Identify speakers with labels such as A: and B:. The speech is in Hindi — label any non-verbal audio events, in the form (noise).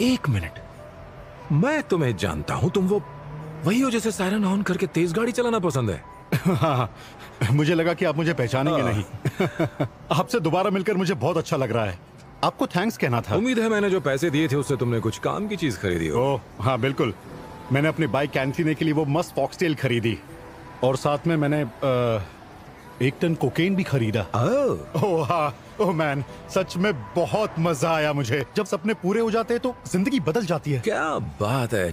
A: एक मिनट मैं तुम्हें जानता हूं तुम वो वही हो जैसे सायरन ऑन करके तेज गाड़ी चलाना पसंद है (laughs) मुझे लगा कि आप मुझे पहचानेंगे हाँ। नहीं (laughs) आपसे दोबारा मिलकर मुझे बहुत अच्छा लग रहा है आपको थैंक्स कहना था उम्मीद है मैंने जो पैसे दिए थे उससे तुमने कुछ काम की चीज खरीदी हो हाँ बिल्कुल मैंने अपनी बाइक कैंटीने के लिए वो मस्त फॉक्सटेल खरीदी और साथ में मैंने आ, एक टन कोकेन भी खरीदा ओह हाँ। ओह मैन सच में बहुत मजा आया मुझे जब सपने पूरे हो जाते हैं तो
B: जिंदगी बदल जाती है क्या
C: बात है